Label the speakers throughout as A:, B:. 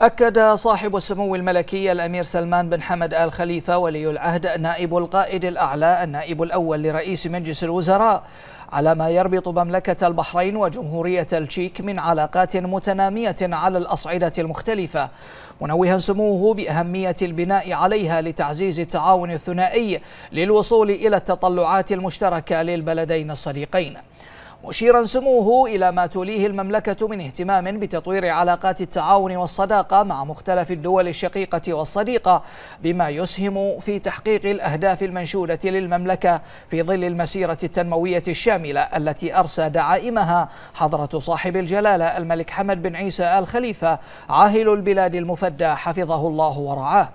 A: أكد صاحب السمو الملكي الأمير سلمان بن حمد آل خليفة ولي العهد نائب القائد الأعلى النائب الأول لرئيس مجلس الوزراء على ما يربط مملكة البحرين وجمهورية التشيك من علاقات متنامية على الأصعدة المختلفة منوها سموه بأهمية البناء عليها لتعزيز التعاون الثنائي للوصول إلى التطلعات المشتركة للبلدين الصديقين مشيرا سموه إلى ما توليه المملكة من اهتمام بتطوير علاقات التعاون والصداقة مع مختلف الدول الشقيقة والصديقة بما يسهم في تحقيق الأهداف المنشودة للمملكة في ظل المسيرة التنموية الشاملة التي أرسى دعائمها حضرة صاحب الجلالة الملك حمد بن عيسى آل خليفة عاهل البلاد المفدى حفظه الله ورعاه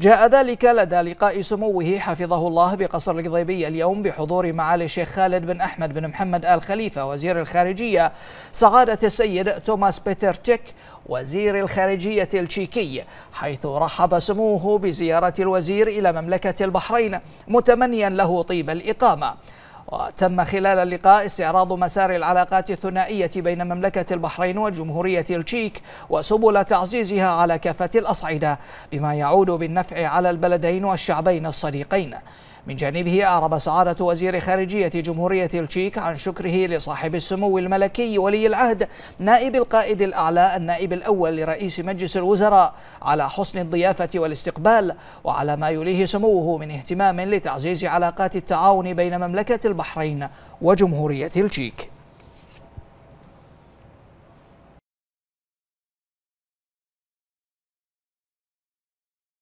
A: جاء ذلك لدى لقاء سموه حفظه الله بقصر القضيبي اليوم بحضور معالي الشيخ خالد بن أحمد بن محمد آل خليفة وزير الخارجية سعادة السيد توماس بيتر تشيك وزير الخارجية التشيكي حيث رحب سموه بزيارة الوزير إلى مملكة البحرين متمنيا له طيب الإقامة وتم خلال اللقاء استعراض مسار العلاقات الثنائية بين مملكة البحرين وجمهورية التشيك وسبل تعزيزها على كافة الأصعدة بما يعود بالنفع على البلدين والشعبين الصديقين من جانبه أعرب سعادة وزير خارجية جمهورية التشيك عن شكره لصاحب السمو الملكي ولي العهد نائب القائد الأعلى النائب الأول لرئيس مجلس الوزراء على حسن الضيافة والاستقبال وعلى ما يليه سموه من اهتمام لتعزيز علاقات التعاون بين مملكة البحرين وجمهورية التشيك